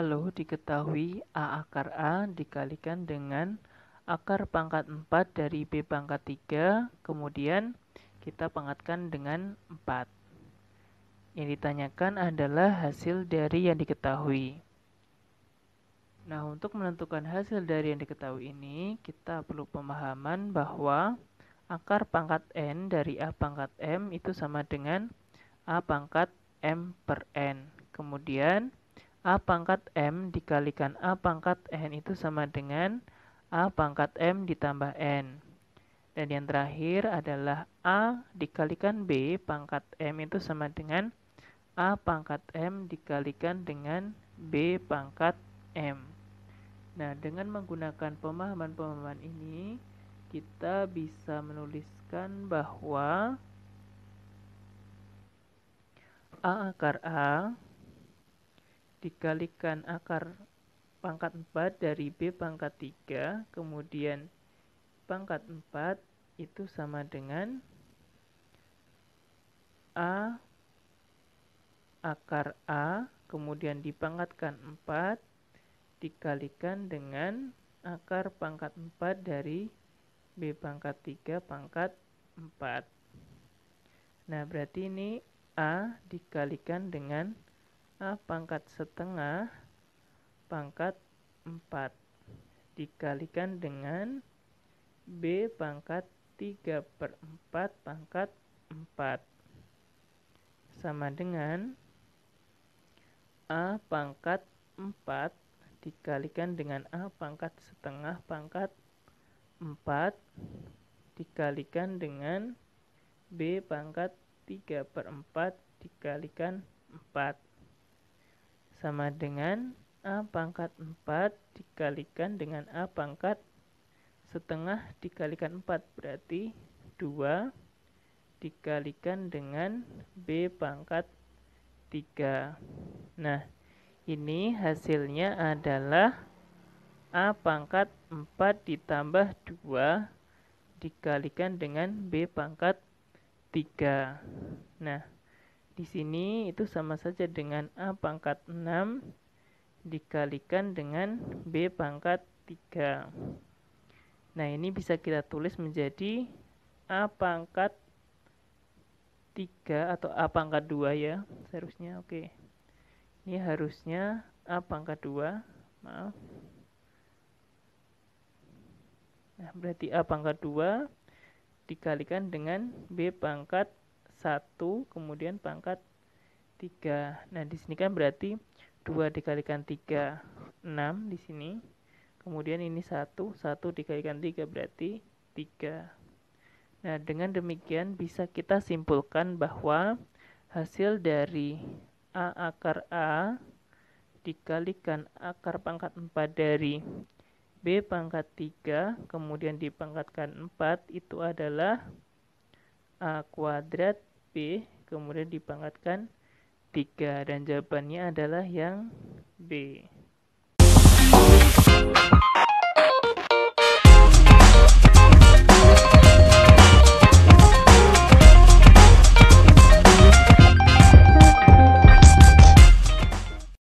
lalu diketahui A akar A dikalikan dengan akar pangkat 4 dari B pangkat 3, kemudian kita pangkatkan dengan 4. Yang ditanyakan adalah hasil dari yang diketahui. Nah, untuk menentukan hasil dari yang diketahui ini, kita perlu pemahaman bahwa akar pangkat N dari A pangkat M itu sama dengan A pangkat M per N. Kemudian, A pangkat M dikalikan A pangkat N itu sama dengan A pangkat M ditambah N. Dan yang terakhir adalah A dikalikan B pangkat M itu sama dengan A pangkat M dikalikan dengan B pangkat M. Nah, dengan menggunakan pemahaman-pemahaman ini, kita bisa menuliskan bahwa A akar A dikalikan akar pangkat 4 dari B pangkat 3, kemudian pangkat 4 itu sama dengan A akar A, kemudian dipangkatkan 4, dikalikan dengan akar pangkat 4 dari B pangkat 3 pangkat 4. Nah, berarti ini A dikalikan dengan A pangkat setengah pangkat 4 dikalikan dengan B pangkat 3 per 4 pangkat 4 sama dengan A pangkat 4 dikalikan dengan A pangkat setengah pangkat 4 dikalikan dengan B pangkat 3 per 4 dikalikan 4 sama dengan A pangkat 4 dikalikan dengan A pangkat setengah dikalikan 4 berarti 2 dikalikan dengan B pangkat 3 nah ini hasilnya adalah A pangkat 4 ditambah 2 dikalikan dengan B pangkat 3 nah di sini itu sama saja dengan A pangkat 6 dikalikan dengan B pangkat 3. Nah, ini bisa kita tulis menjadi A pangkat 3 atau A pangkat 2 ya, seharusnya oke. Okay. Ini harusnya A pangkat 2, maaf. Nah, berarti A pangkat 2 dikalikan dengan B pangkat 1 kemudian pangkat 3. Nah, di sini kan berarti 2 dikalikan 3 6 di sini. Kemudian ini 1, 1 dikalikan 3 berarti 3. Nah, dengan demikian bisa kita simpulkan bahwa hasil dari A akar A dikalikan akar pangkat 4 dari B pangkat 3 kemudian dipangkatkan 4 itu adalah A kuadrat B kemudian dipangkatkan 3 dan jawabannya adalah yang B.